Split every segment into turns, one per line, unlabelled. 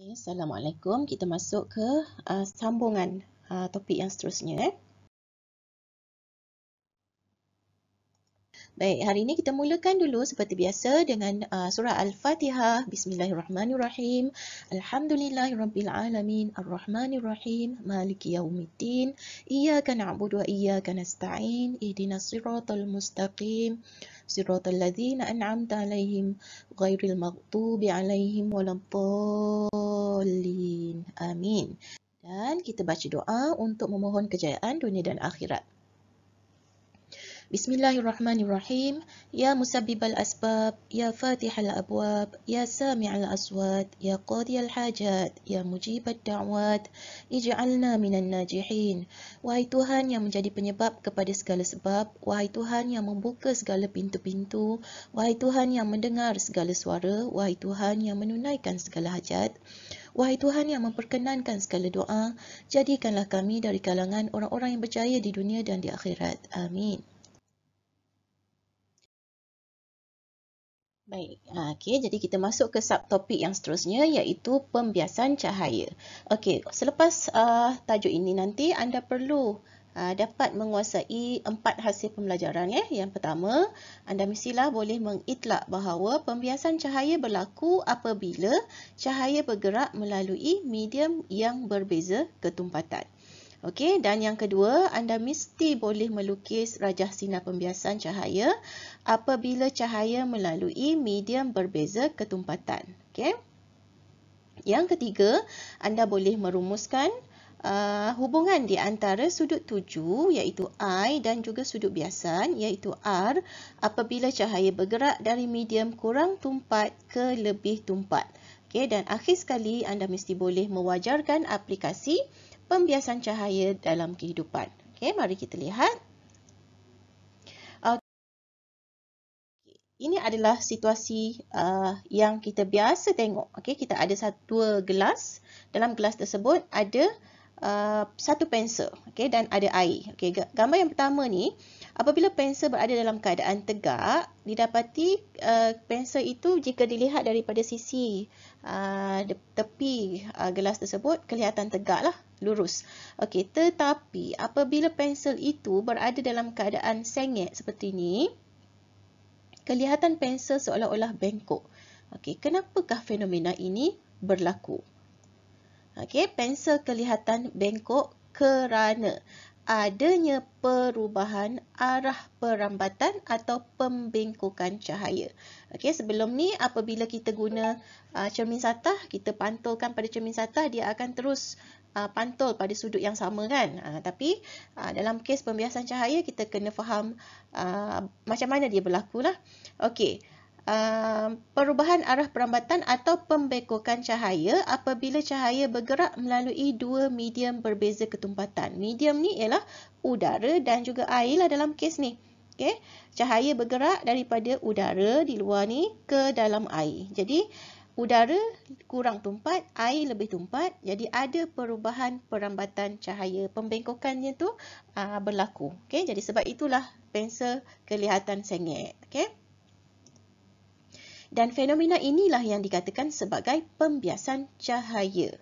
Assalamualaikum. Kita masuk ke uh, sambungan uh, topik yang seterusnya. Eh. Baik, hari ini kita mulakan dulu seperti biasa dengan uh, surah Al-Fatihah. Bismillahirrahmanirrahim. Alhamdulillahirrabbilalamin. Ar-Rahmanirrahim. Maliki yaumiddin. Iyaka na'budu wa iyaka nasta'in. Ihdina siratul mustaqim. Siratul ladhina an'amta alaihim. Ghairil maghdubi alaihim walantallin. Amin. Dan kita baca doa untuk memohon kejayaan dunia dan akhirat. Bismillahirrahmanirrahim. Ya al asbab, ya al abwab, ya al aswad, ya qadi al hajat, ya mujib mujibad da'wat, ij'alna minan najihin. Wahai Tuhan yang menjadi penyebab kepada segala sebab, wahai Tuhan yang membuka segala pintu-pintu, wahai Tuhan yang mendengar segala suara, wahai Tuhan yang menunaikan segala hajat. Wahai Tuhan yang memperkenankan segala doa, jadikanlah kami dari kalangan orang-orang yang berjaya di dunia dan di akhirat. Amin. Baik, ah, okay, jadi kita masuk ke subtopik yang seterusnya iaitu pembiasan cahaya. Okey, selepas uh, tajuk ini nanti anda perlu uh, dapat menguasai empat hasil pembelajaran. Eh. Yang pertama, anda mestilah boleh mengitlak bahawa pembiasan cahaya berlaku apabila cahaya bergerak melalui medium yang berbeza ketumpatan. Okey, dan yang kedua, anda mesti boleh melukis rajah sinar pembiasan cahaya apabila cahaya melalui medium berbeza ketumpatan. Okey. Yang ketiga, anda boleh merumuskan uh, hubungan di antara sudut tuju iaitu I dan juga sudut biasan iaitu R apabila cahaya bergerak dari medium kurang tumpat ke lebih tumpat. Okay? dan akhir sekali anda mesti boleh mewajarkan aplikasi pembiasan cahaya dalam kehidupan. Okey, mari kita lihat. Ini adalah situasi uh, yang kita biasa tengok. Okey, kita ada satu gelas. Dalam gelas tersebut ada uh, satu pensel okay, dan ada air. Okey, gambar yang pertama ni uh, Apabila pensel berada dalam keadaan tegak, didapati uh, pensel itu jika dilihat daripada sisi uh, tepi uh, gelas tersebut, kelihatan tegaklah, lurus. Okey, tetapi apabila pensel itu berada dalam keadaan sengit seperti ini, kelihatan pensel seolah-olah bengkok. Okey, kenapakah fenomena ini berlaku? Okey, pensel kelihatan bengkok kerana adanya perubahan arah perambatan atau pembengkokan cahaya. Okey, sebelum ni apabila kita guna uh, cermin satah, kita pantulkan pada cermin satah, dia akan terus uh, pantul pada sudut yang sama kan? Uh, tapi uh, dalam kes pembiasan cahaya, kita kena faham uh, macam mana dia berlakulah. Okey. Uh, perubahan arah perambatan atau pembekukan cahaya apabila cahaya bergerak melalui dua medium berbeza ketumpatan. Medium ni ialah udara dan juga air lah dalam kes ni. Okay. Cahaya bergerak daripada udara di luar ni ke dalam air. Jadi udara kurang tumpat, air lebih tumpat. Jadi ada perubahan perambatan cahaya. Pembengkokannya tu uh, berlaku. Okay. Jadi sebab itulah pensel kelihatan sengit. Okay dan fenomena inilah yang dikatakan sebagai pembiasan cahaya.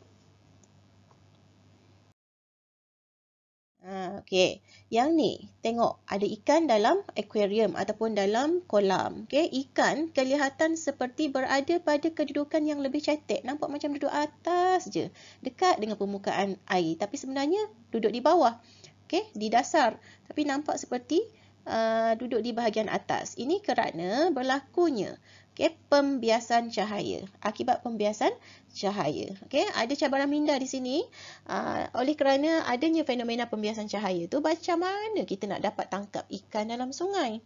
Ha, okey, yang ni tengok ada ikan dalam akuarium ataupun dalam kolam. Okey, ikan kelihatan seperti berada pada kedudukan yang lebih cetek. Nampak macam duduk atas je, dekat dengan permukaan air. Tapi sebenarnya duduk di bawah, okey, di dasar. Tapi nampak seperti uh, duduk di bahagian atas. Ini kerana berlakunya Okey, pembiasan cahaya. Akibat pembiasan cahaya. Okay, ada cabaran minda di sini. Uh, oleh kerana adanya fenomena pembiasan cahaya tu, macam mana kita nak dapat tangkap ikan dalam sungai?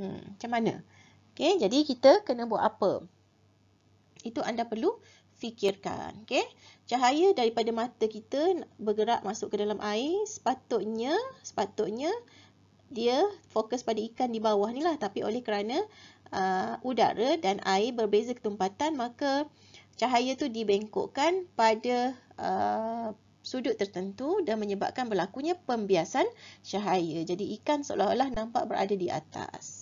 Hmm, macam mana? Okay, jadi kita kena buat apa? Itu anda perlu fikirkan. Okay, cahaya daripada mata kita bergerak masuk ke dalam air, sepatutnya, sepatutnya dia fokus pada ikan di bawah ni lah. Tapi oleh kerana uh, udara dan air berbeza ketumpatan maka cahaya tu dibengkokkan pada uh, sudut tertentu dan menyebabkan berlakunya pembiasan cahaya. Jadi ikan seolah-olah nampak berada di atas.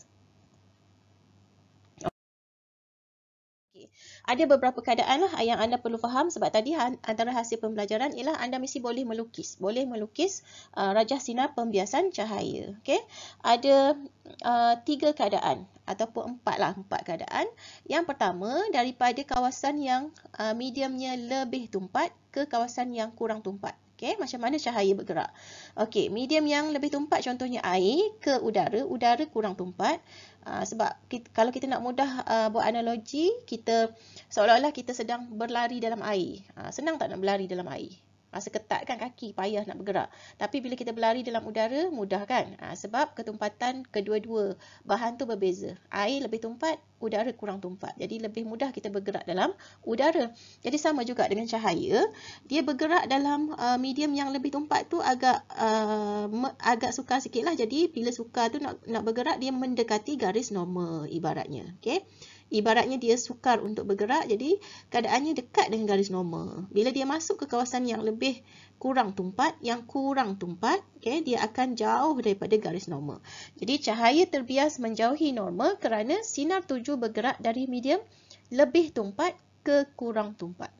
Okay. Ada beberapa keadaan lah yang anda perlu faham sebab tadi antara hasil pembelajaran ialah anda mesti boleh melukis. Boleh melukis uh, rajah sinar pembiasan cahaya. Okay. Ada uh, tiga keadaan ataupun empat lah empat keadaan. Yang pertama daripada kawasan yang uh, mediumnya lebih tumpat ke kawasan yang kurang tumpat. Okey, macam mana cahaya bergerak? Okey, medium yang lebih tumpat contohnya air ke udara, udara kurang tumpat. Uh, sebab kita, kalau kita nak mudah uh, buat analogi, kita seolah-olah kita sedang berlari dalam air. Uh, senang tak nak berlari dalam air? Masa ketat kan kaki payah nak bergerak. Tapi bila kita berlari dalam udara mudah kan? Ha, sebab ketumpatan kedua-dua bahan tu berbeza. Air lebih tumpat, udara kurang tumpat. Jadi lebih mudah kita bergerak dalam udara. Jadi sama juga dengan cahaya. Dia bergerak dalam uh, medium yang lebih tumpat tu agak uh, agak sukar sikit lah. Jadi bila sukar tu nak, nak bergerak dia mendekati garis normal ibaratnya. Okay ibaratnya dia sukar untuk bergerak jadi keadaannya dekat dengan garis normal. Bila dia masuk ke kawasan yang lebih kurang tumpat, yang kurang tumpat, okay, dia akan jauh daripada garis normal. Jadi cahaya terbias menjauhi normal kerana sinar tuju bergerak dari medium lebih tumpat ke kurang tumpat.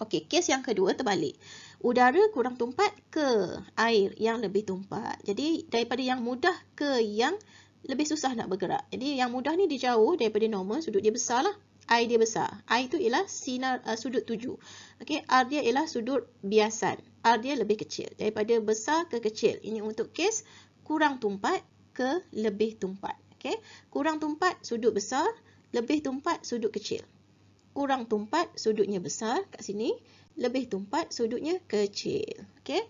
Okey, kes yang kedua terbalik. Udara kurang tumpat ke air yang lebih tumpat. Jadi daripada yang mudah ke yang lebih susah nak bergerak. Jadi yang mudah ni dia jauh daripada normal, sudut dia besar lah. I dia besar. I tu ialah sinar uh, sudut 7. Okay, R dia ialah sudut biasan. R dia lebih kecil. Daripada besar ke kecil. Ini untuk kes kurang tumpat ke lebih tumpat. Okay, kurang tumpat sudut besar, lebih tumpat sudut kecil. Kurang tumpat sudutnya besar kat sini, lebih tumpat sudutnya kecil. Okay.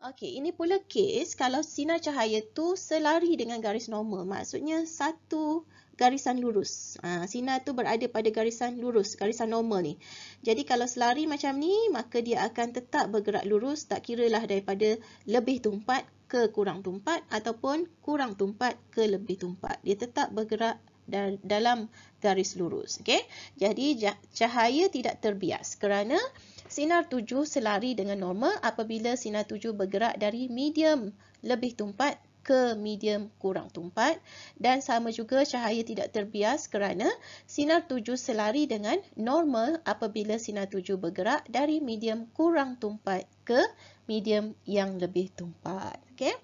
Okey, ini pula kes kalau sinar cahaya tu selari dengan garis normal. Maksudnya satu garisan lurus. Ha, sinar tu berada pada garisan lurus, garisan normal ni. Jadi kalau selari macam ni, maka dia akan tetap bergerak lurus tak kiralah daripada lebih tumpat ke kurang tumpat ataupun kurang tumpat ke lebih tumpat. Dia tetap bergerak dalam garis lurus. Okey, jadi cahaya tidak terbias kerana... Sinar 7 selari dengan normal apabila sinar 7 bergerak dari medium lebih tumpat ke medium kurang tumpat dan sama juga cahaya tidak terbias kerana sinar 7 selari dengan normal apabila sinar 7 bergerak dari medium kurang tumpat ke medium yang lebih tumpat. Okay?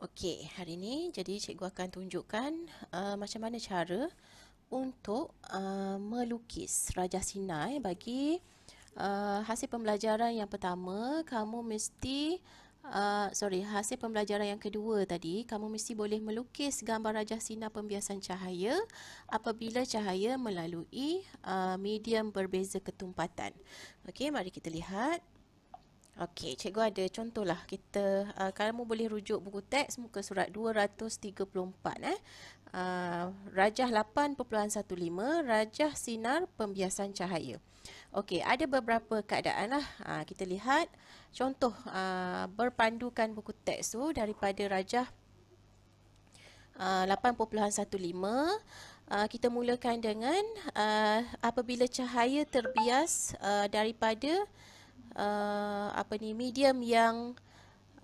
Okey, hari ini jadi cikgu akan tunjukkan uh, macam mana cara untuk uh, melukis Raja Sinai bagi uh, hasil pembelajaran yang pertama, kamu mesti uh, sorry, hasil pembelajaran yang kedua tadi, kamu mesti boleh melukis gambar Raja Sinai pembiasan cahaya apabila cahaya melalui uh, medium berbeza ketumpatan. Okey, mari kita lihat. Okey, cikgu ada contohlah kita uh, kamu boleh rujuk buku teks muka surat 234 eh. Uh, rajah 8.15 rajah sinar pembiasan cahaya. Okey, ada beberapa keadaanlah. Ah uh, kita lihat contoh uh, berpandukan buku teks tu daripada rajah uh, 8.15 uh, kita mulakan dengan uh, apabila cahaya terbias uh, daripada uh, apa ni medium yang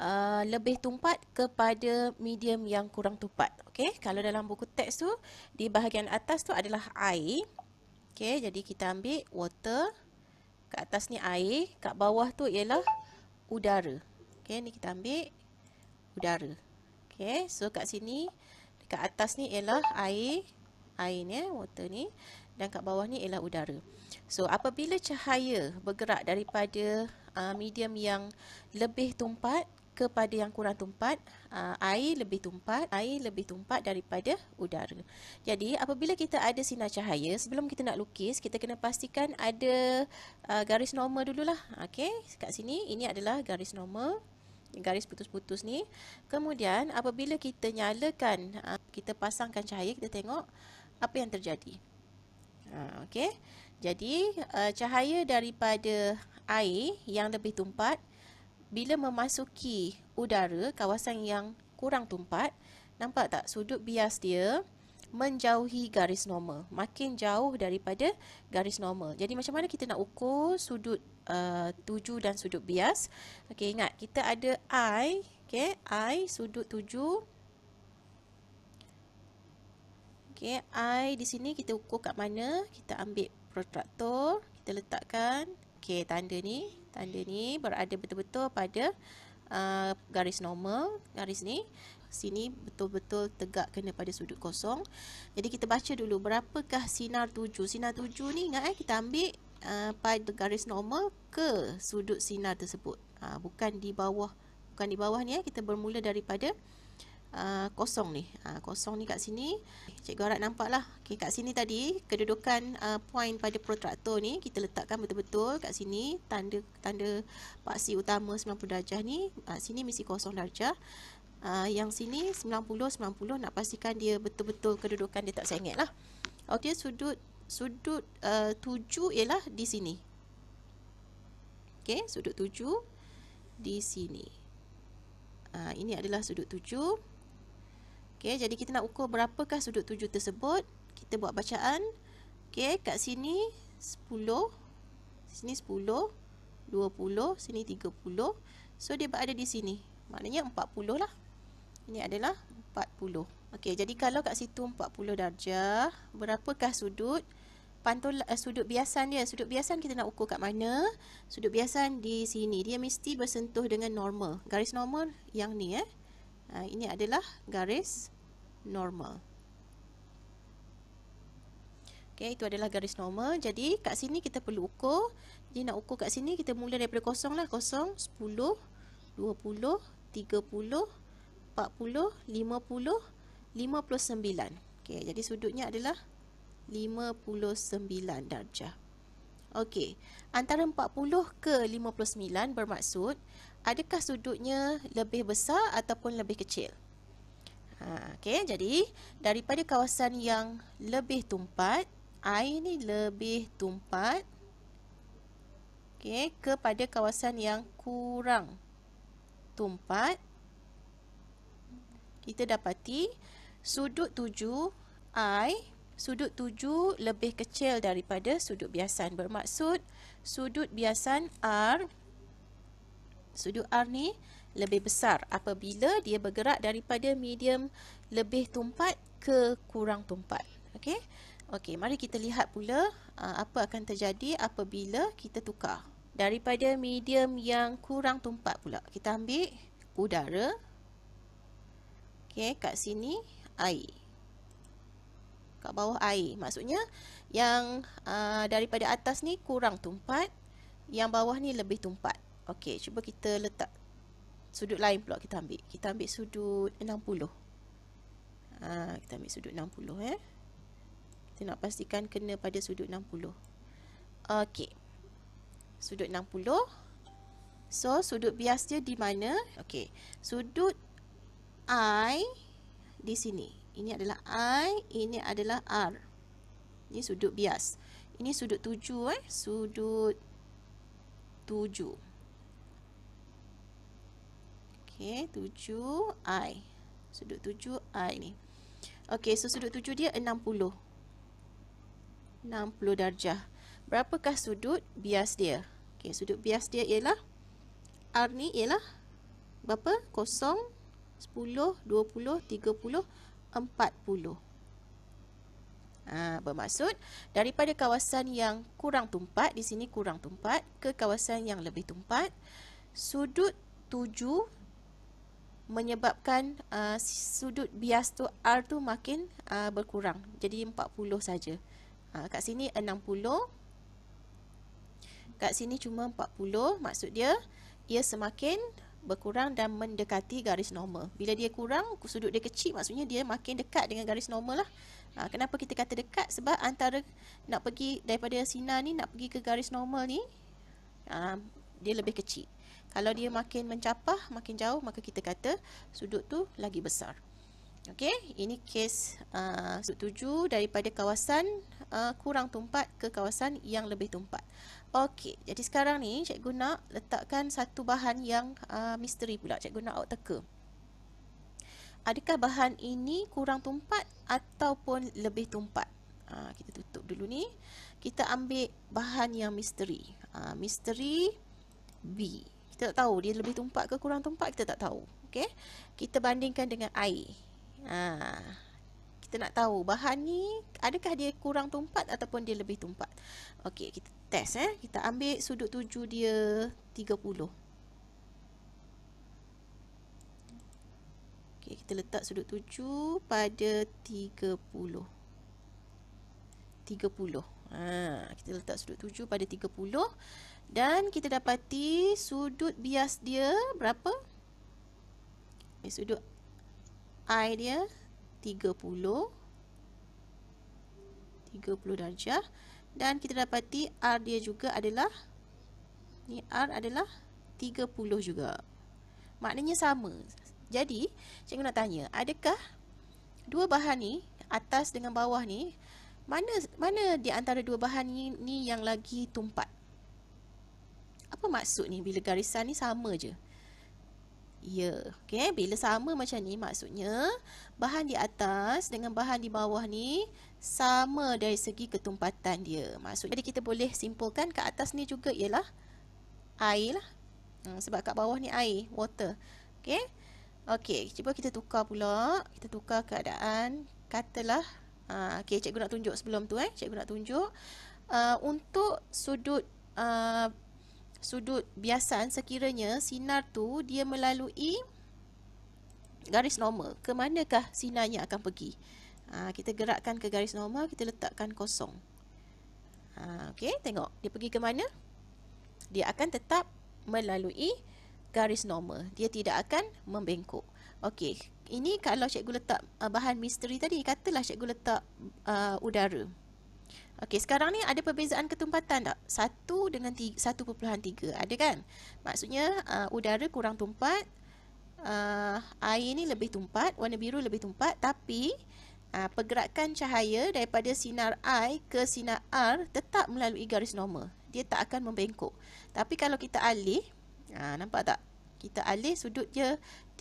uh, lebih tumpat kepada medium yang kurang tumpat. Okey, kalau dalam buku teks tu di bahagian atas tu adalah air. Okey, jadi kita ambil water. Kat atas ni air, kat bawah tu ialah udara. Okey, ni kita ambil udara. Okey, so kat sini dekat atas ni ialah air, air ni, eh, water ni dan kat bawah ni ialah udara. So apabila cahaya bergerak daripada uh, medium yang lebih tumpat kepada yang kurang tumpat, uh, air lebih tumpat, air lebih tumpat daripada udara. Jadi apabila kita ada sinar cahaya, sebelum kita nak lukis, kita kena pastikan ada uh, garis normal dululah. Okey, kat sini ini adalah garis normal garis putus-putus ni. Kemudian apabila kita nyalakan, uh, kita pasangkan cahaya, kita tengok apa yang terjadi. Ha, okay. Jadi, uh, cahaya daripada air yang lebih tumpat, bila memasuki udara, kawasan yang kurang tumpat, nampak tak sudut bias dia menjauhi garis normal. Makin jauh daripada garis normal. Jadi, macam mana kita nak ukur sudut uh, tuju dan sudut bias? Okay, ingat, kita ada I, okay, I sudut tuju, Okay, I di sini kita ukur kat mana. Kita ambil protractor. Kita letakkan. Okay, tanda ni. Tanda ni berada betul-betul pada uh, garis normal. Garis ni. Sini betul-betul tegak kena pada sudut kosong. Jadi kita baca dulu berapakah sinar tujuh. Sinar tujuh ni ingat eh. Kita ambil uh, pada garis normal ke sudut sinar tersebut. Uh, bukan di bawah. Bukan di bawah ni eh. Kita bermula daripada... Ah, kosong ni. Uh, kosong ni kat sini. Cikgu harap nampak lah. Okay, kat sini tadi, kedudukan uh, point pada protraktor ni, kita letakkan betul-betul kat sini. Tanda tanda paksi utama 90 darjah ni. Uh, sini mesti kosong darjah. Uh, yang sini 90-90 nak pastikan dia betul-betul kedudukan dia tak sengit lah. Okay, sudut sudut uh, 7 ialah di sini. Okay, sudut tujuh di sini. Uh, ini adalah sudut tujuh Okey, jadi kita nak ukur berapakah sudut tujuh tersebut. Kita buat bacaan. Okey, kat sini 10, sini 10, 20, sini 30. So dia berada di sini. Maknanya 40 lah. Ini adalah 40. Okey, jadi kalau kat situ 40 darjah, berapakah sudut pantul uh, eh, sudut biasan dia? Sudut biasan kita nak ukur kat mana? Sudut biasan di sini. Dia mesti bersentuh dengan normal. Garis normal yang ni eh. Ah, ini adalah garis normal. Okey, itu adalah garis normal. Jadi kat sini kita perlu ukur. Jadi nak ukur kat sini kita mula daripada kosong lah. Kosong, 10, 20, 30, 40, 50, 59. Okey, jadi sudutnya adalah 59 darjah. Okey, antara 40 ke 59 bermaksud adakah sudutnya lebih besar ataupun lebih kecil? Ha, Okey, jadi daripada kawasan yang lebih tumpat, air ni lebih tumpat okey, kepada kawasan yang kurang tumpat, kita dapati sudut 7 i sudut tuju lebih kecil daripada sudut biasan. Bermaksud sudut biasan R sudut R ni lebih besar apabila dia bergerak daripada medium lebih tumpat ke kurang tumpat. Okey. Okey, mari kita lihat pula uh, apa akan terjadi apabila kita tukar daripada medium yang kurang tumpat pula. Kita ambil udara. Okey, kat sini air kat bawah air. Maksudnya yang uh, daripada atas ni kurang tumpat, yang bawah ni lebih tumpat. Okey, cuba kita letak sudut lain pula kita ambil. Kita ambil sudut 60. Uh, ah, kita ambil sudut 60 eh. Kita nak pastikan kena pada sudut 60. Okey. Sudut 60. So, sudut bias dia di mana? Okey. Sudut I di sini. Ini adalah I, ini adalah R. Ini sudut bias. Ini sudut 7 eh, sudut 7. Okey, 7 I. Sudut 7 I ni. Okey, so sudut 7 dia 60. 60 darjah. Berapakah sudut bias dia? Okey, sudut bias dia ialah R ni ialah berapa? 0 10 20 30 40. Ha, bermaksud daripada kawasan yang kurang tumpat, di sini kurang tumpat, ke kawasan yang lebih tumpat, sudut 7 menyebabkan uh, sudut bias tu R tu makin uh, berkurang. Jadi 40 saja. Ha, kat sini 60. Kat sini cuma 40. Maksud dia, ia semakin berkurang dan mendekati garis normal. Bila dia kurang, sudut dia kecil maksudnya dia makin dekat dengan garis normal lah. Ha, kenapa kita kata dekat? Sebab antara nak pergi daripada sinar ni nak pergi ke garis normal ni, ha, dia lebih kecil. Kalau dia makin mencapah, makin jauh, maka kita kata sudut tu lagi besar. Okey, ini kes uh, sudut 7 daripada kawasan uh, kurang tumpat ke kawasan yang lebih tumpat. Okey, jadi sekarang ni cikgu nak letakkan satu bahan yang uh, misteri pula cikgu nak awak teka. Adakah bahan ini kurang tumpat ataupun lebih tumpat? Uh, kita tutup dulu ni. Kita ambil bahan yang misteri. Uh, misteri B. Kita tak tahu dia lebih tumpat ke kurang tumpat, kita tak tahu. Okey. Kita bandingkan dengan air. Ah kita nak tahu bahan ni adakah dia kurang tumpat ataupun dia lebih tumpat. Okey, kita test eh. Kita ambil sudut tuju dia 30. Okay, kita letak sudut tuju pada 30. 30. Ha, kita letak sudut tuju pada 30. Dan kita dapati sudut bias dia berapa? Okay, sudut I dia 30 30 darjah dan kita dapati R dia juga adalah ni R adalah 30 juga maknanya sama jadi cikgu nak tanya adakah dua bahan ni atas dengan bawah ni mana mana di antara dua bahan ni, ni yang lagi tumpat apa maksud ni bila garisan ni sama je ya. okay. bila sama macam ni maksudnya bahan di atas dengan bahan di bawah ni sama dari segi ketumpatan dia. Maksudnya jadi kita boleh simpulkan ke atas ni juga ialah air lah. Hmm, sebab kat bawah ni air, water. Okay. Okey, cuba kita tukar pula. Kita tukar keadaan katalah a ha, uh, okey cikgu nak tunjuk sebelum tu eh. Cikgu nak tunjuk uh, untuk sudut uh, sudut biasan sekiranya sinar tu dia melalui garis normal. Ke manakah sinarnya akan pergi? Ha, kita gerakkan ke garis normal, kita letakkan kosong. Ha, Okey, tengok. Dia pergi ke mana? Dia akan tetap melalui garis normal. Dia tidak akan membengkok. Okey, ini kalau cikgu letak uh, bahan misteri tadi, katalah cikgu letak uh, udara. Udara. Okey, sekarang ni ada perbezaan ketumpatan tak? satu dengan tiga, ada kan? Maksudnya uh, udara kurang tumpat, uh, air ni lebih tumpat, warna biru lebih tumpat tapi uh, pergerakan cahaya daripada sinar I ke sinar R tetap melalui garis normal. Dia tak akan membengkok. Tapi kalau kita alih, uh, nampak tak? Kita alih sudut dia 30,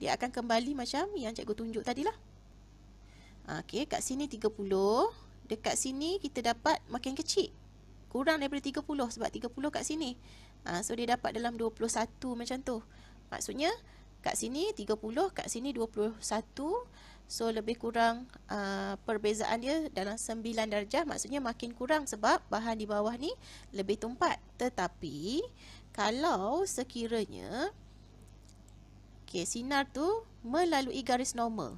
dia akan kembali macam yang cikgu tunjuk tadilah. Okey, kat sini 30, Dekat sini kita dapat makin kecil Kurang daripada 30 sebab 30 kat sini ha, So dia dapat dalam 21 macam tu Maksudnya kat sini 30 kat sini 21 So lebih kurang uh, perbezaan dia dalam 9 darjah Maksudnya makin kurang sebab bahan di bawah ni lebih tumpat Tetapi kalau sekiranya okay, Sinar tu melalui garis normal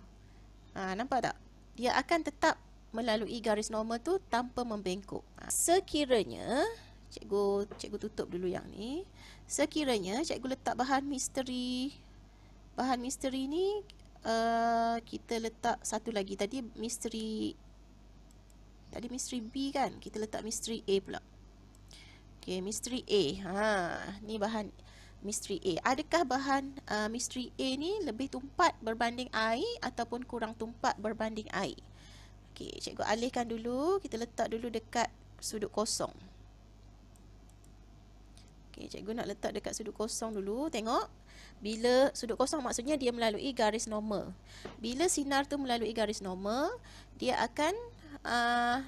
ha, Nampak tak? Dia akan tetap melalui garis normal tu tanpa membengkok. Ha, sekiranya, cikgu cikgu tutup dulu yang ni. Sekiranya cikgu letak bahan misteri bahan misteri ni uh, kita letak satu lagi tadi misteri tadi misteri B kan. Kita letak misteri A pula. Okey, misteri A. Ha, ni bahan misteri A. Adakah bahan uh, misteri A ni lebih tumpat berbanding air ataupun kurang tumpat berbanding air? Okey, cikgu alihkan dulu. Kita letak dulu dekat sudut kosong. Okey, cikgu nak letak dekat sudut kosong dulu. Tengok. Bila sudut kosong maksudnya dia melalui garis normal. Bila sinar tu melalui garis normal, dia akan uh,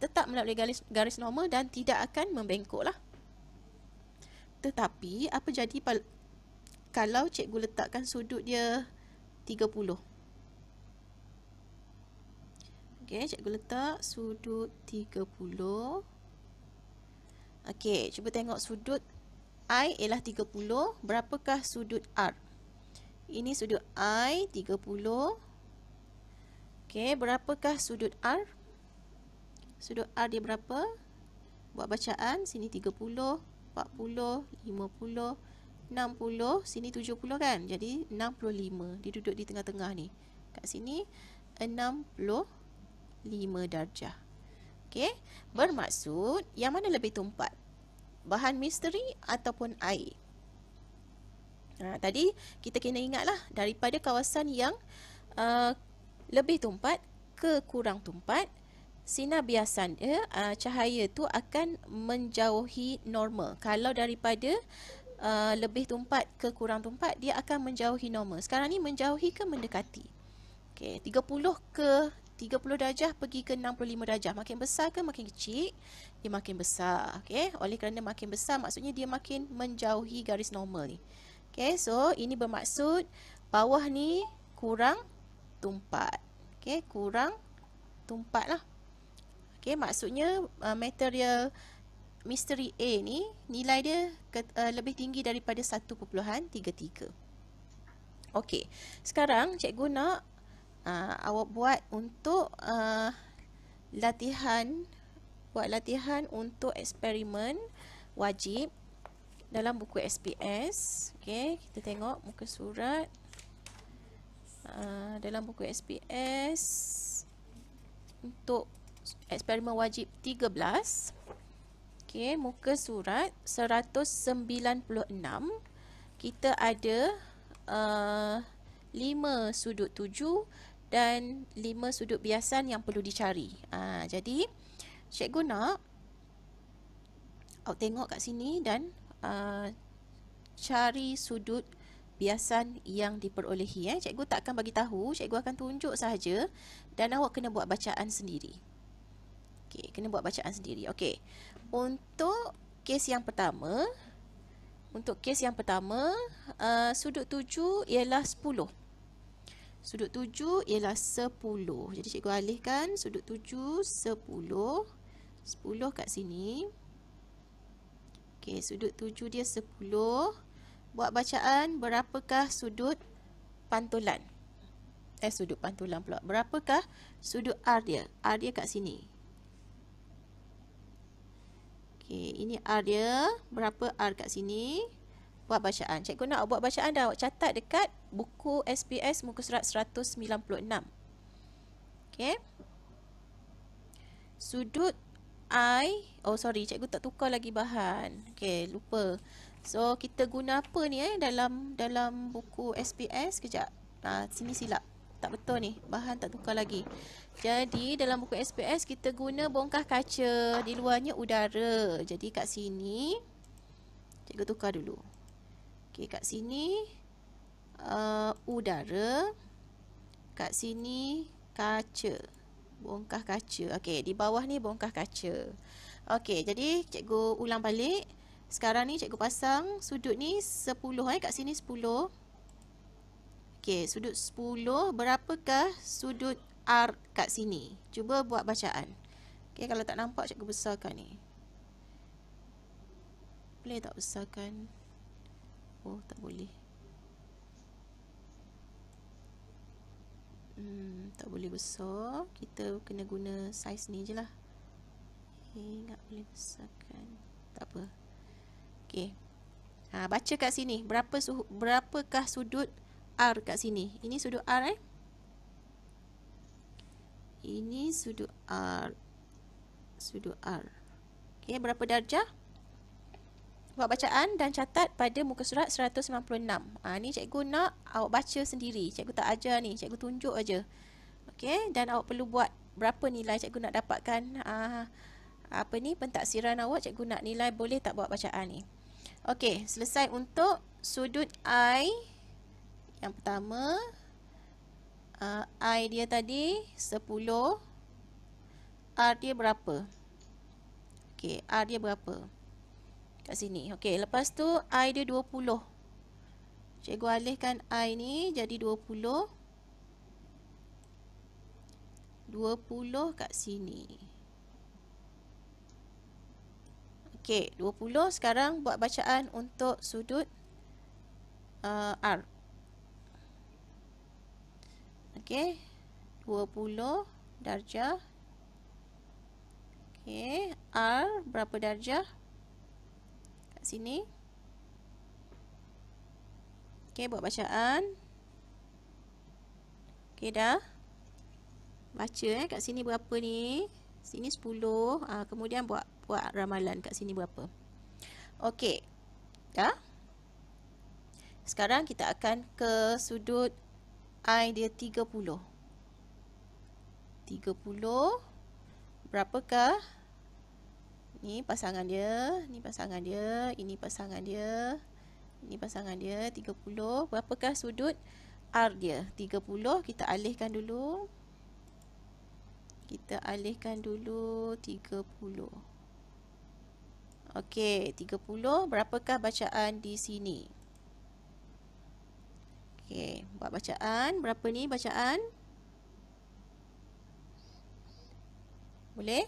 tetap melalui garis, garis normal dan tidak akan membengkoklah. Tetapi, apa jadi kalau cikgu letakkan sudut dia 30? okay, cikgu letak sudut 30 Okey, cuba tengok sudut I ialah 30 berapakah sudut R ini sudut I 30 Okey, berapakah sudut R sudut R dia berapa buat bacaan sini 30 40 50 60 sini 70 kan jadi 65 dia duduk di tengah-tengah ni kat sini 65 lima darjah. Okey, bermaksud yang mana lebih tumpat? Bahan misteri ataupun air? Ha, tadi kita kena ingatlah daripada kawasan yang uh, lebih tumpat ke kurang tumpat sinar biasan ya uh, cahaya tu akan menjauhi normal kalau daripada uh, lebih tumpat ke kurang tumpat dia akan menjauhi normal sekarang ni menjauhi ke mendekati okey 30 ke 30 darjah pergi ke 65 darjah. Makin besar ke makin kecil? Dia makin besar. Okay? Oleh kerana makin besar maksudnya dia makin menjauhi garis normal ni. Okay? So ini bermaksud bawah ni kurang tumpat. Okay? Kurang tumpat lah. Okay? Maksudnya uh, material misteri A ni nilai dia ke, uh, lebih tinggi daripada 1.33. Okey. Sekarang cikgu nak uh, awak buat untuk uh, latihan buat latihan untuk eksperimen wajib dalam buku SPS okey kita tengok muka surat uh, dalam buku SPS untuk eksperimen wajib 13 Okay, muka surat 196 kita ada uh, 5 sudut 7 dan lima sudut biasan yang perlu dicari. Ha, jadi, cikgu nak awak tengok kat sini dan uh, cari sudut biasan yang diperolehi. Eh. Cikgu tak akan bagi tahu, cikgu akan tunjuk sahaja dan awak kena buat bacaan sendiri. Okay, kena buat bacaan sendiri. Okay. Untuk kes yang pertama, untuk kes yang pertama, uh, sudut tujuh ialah sepuluh. Sudut 7 ialah 10. Jadi cikgu alihkan sudut 7 10. 10 kat sini. Okey, sudut 7 dia 10. Buat bacaan berapakah sudut pantulan? Eh sudut pantulan pula. Berapakah sudut R dia? R dia kat sini. Okey, ini R dia. Berapa R kat sini? buat bacaan. Cikgu nak buat bacaan dah catat dekat buku SPS muka surat 196. Okay. Sudut I. Oh sorry, cikgu tak tukar lagi bahan. Okay, lupa. So, kita guna apa ni eh dalam dalam buku SPS? Kejap. Ah, sini silap. Tak betul ni. Bahan tak tukar lagi. Jadi, dalam buku SPS kita guna bongkah kaca. Di luarnya udara. Jadi, kat sini... Cikgu tukar dulu. Okey, kat sini uh, udara. Kat sini kaca. Bongkah kaca. Okey, di bawah ni bongkah kaca. Okey, jadi cikgu ulang balik. Sekarang ni cikgu pasang sudut ni 10 eh. Kat sini 10. Okey, sudut 10. Berapakah sudut R kat sini? Cuba buat bacaan. Okey, kalau tak nampak cikgu besarkan ni. Boleh tak besarkan? Okey oh tak boleh hmm, tak boleh besar kita kena guna saiz ni je lah ingat okay, boleh besarkan tak apa Okay. ha, baca kat sini berapa suhu, berapakah sudut R kat sini ini sudut R eh ini sudut R sudut R Okay berapa darjah buat bacaan dan catat pada muka surat 196. Ah ha, ni cikgu nak awak baca sendiri. Cikgu tak ajar ni, cikgu tunjuk aja. Okey, dan awak perlu buat berapa nilai cikgu nak dapatkan ah apa ni pentaksiran awak cikgu nak nilai boleh tak buat bacaan ni. Okey, selesai untuk sudut I yang pertama uh, I dia tadi 10 R dia berapa? Okey, R dia berapa? kat sini. Okey, lepas tu i dia 20. Cikgu alihkan i ni jadi 20. 20 kat sini. Okey, 20 sekarang buat bacaan untuk sudut uh, R. Okey. 20 darjah. Okey, R berapa darjah? kat sini. Okey, buat bacaan. Okey dah. Baca eh kat sini berapa ni? Sini 10. Ha, ah, kemudian buat buat ramalan kat sini berapa. Okey. Dah. Sekarang kita akan ke sudut I dia 30. 30 berapakah Ni pasangan dia, ni pasangan dia, ini pasangan dia. Ini pasangan dia 30. Berapakah sudut R dia? 30 kita alihkan dulu. Kita alihkan dulu 30. Okey, 30 berapakah bacaan di sini? Okey, buat bacaan, berapa ni bacaan? Boleh?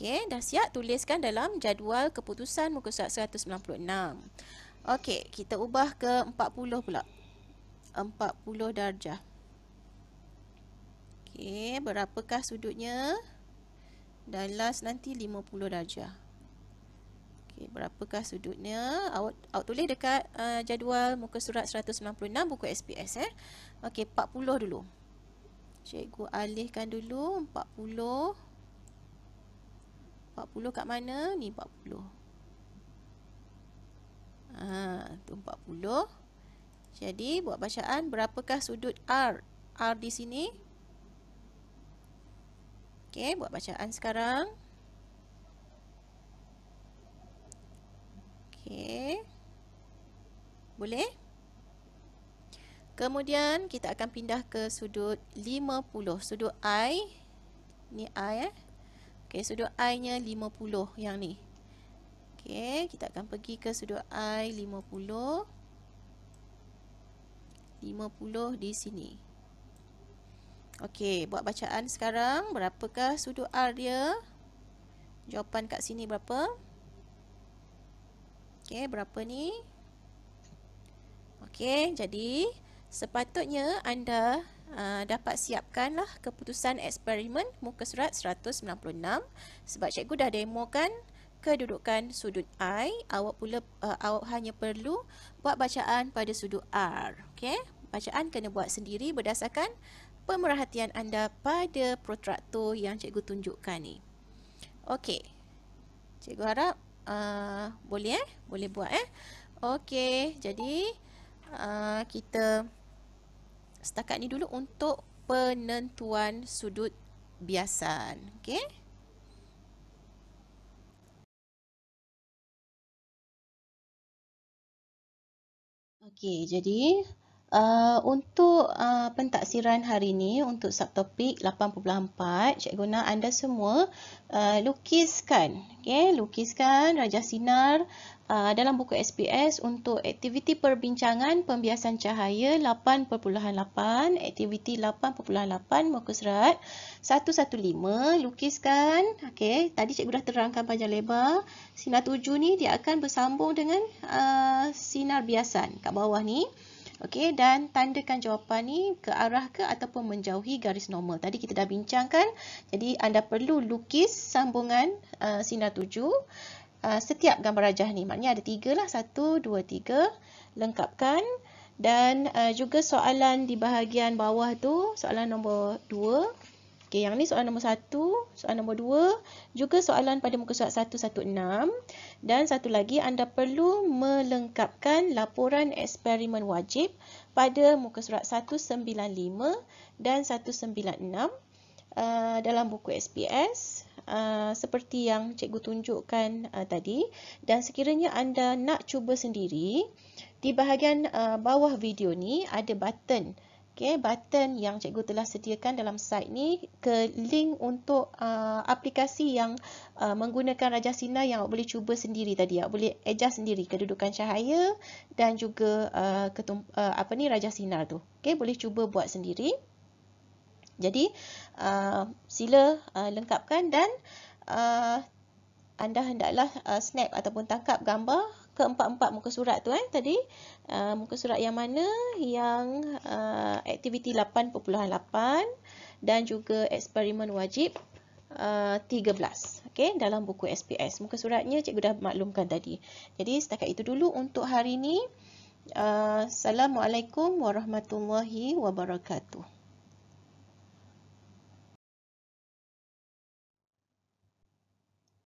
Okey, dah siap tuliskan dalam jadual keputusan muka surat 196. Okey, kita ubah ke 40 pula. 40 darjah. Okey, berapakah sudutnya? Dan last nanti 50 darjah. Okey, berapakah sudutnya? Awak, awak tulis dekat uh, jadual muka surat 196 buku SPS eh. Okey, 40 dulu. Cikgu alihkan dulu 40 40 kat mana? Ni 40. Ah, ha, tu 40. Jadi buat bacaan berapakah sudut R? R di sini. Okey, buat bacaan sekarang. Okey. Boleh? Kemudian kita akan pindah ke sudut 50. Sudut I. Ni I eh. Okey, sudut I nya 50 yang ni. Okey, kita akan pergi ke sudut I 50. 50 di sini. Okey, buat bacaan sekarang. Berapakah sudut R dia? Jawapan kat sini berapa? Okey, berapa ni? Okey, jadi sepatutnya anda Ah, dapat siapkanlah keputusan eksperimen muka surat 196 sebab cikgu dah demokan kedudukan sudut I awak pula uh, awak hanya perlu buat bacaan pada sudut R okey bacaan kena buat sendiri berdasarkan pemerhatian anda pada protraktor yang cikgu tunjukkan ni okey cikgu harap uh, boleh eh boleh buat eh okey jadi uh, kita setakat ni dulu untuk penentuan sudut biasan. Okay. Okey, jadi uh, untuk uh, pentaksiran hari ini untuk subtopik 8.4, cikgu nak anda semua uh, lukiskan, okey, lukiskan rajah sinar Uh, dalam buku SPS untuk aktiviti perbincangan pembiasan cahaya 8.8, aktiviti 8.8 muka serat 115, lukiskan. Okey, tadi cikgu dah terangkan panjang lebar. Sinar tujuh ni dia akan bersambung dengan uh, sinar biasan kat bawah ni. Okey, dan tandakan jawapan ni ke arah ke ataupun menjauhi garis normal. Tadi kita dah bincangkan. Jadi anda perlu lukis sambungan uh, sinar tujuh. Ah, setiap gambar rajah ni. Maknanya ada tiga lah. Satu, dua, tiga. Lengkapkan. Dan uh, juga soalan di bahagian bawah tu, soalan nombor dua. Okay, yang ni soalan nombor satu, soalan nombor dua. Juga soalan pada muka surat satu, satu, enam. Dan satu lagi, anda perlu melengkapkan laporan eksperimen wajib pada muka surat satu, sembilan, lima dan satu, sembilan, enam ah, dalam buku SPS uh, seperti yang cikgu tunjukkan uh, tadi dan sekiranya anda nak cuba sendiri di bahagian uh, bawah video ni ada button okay button yang cikgu telah sediakan dalam site ni ke link untuk uh, aplikasi yang uh, menggunakan raja sinar yang awak boleh cuba sendiri tadi awak boleh adjust sendiri kedudukan cahaya dan juga uh, ketum, uh, apa ni raja sinar tu okay boleh cuba buat sendiri jadi uh, sila uh, lengkapkan dan uh, anda hendaklah uh, snap ataupun tangkap gambar keempat-empat muka surat tu eh tadi uh, muka surat yang mana yang uh, aktiviti 8.8 dan juga eksperimen wajib uh, 13 okay dalam buku SPS muka suratnya cikgu dah maklumkan tadi jadi setakat itu dulu untuk hari ini uh, assalamualaikum warahmatullahi wabarakatuh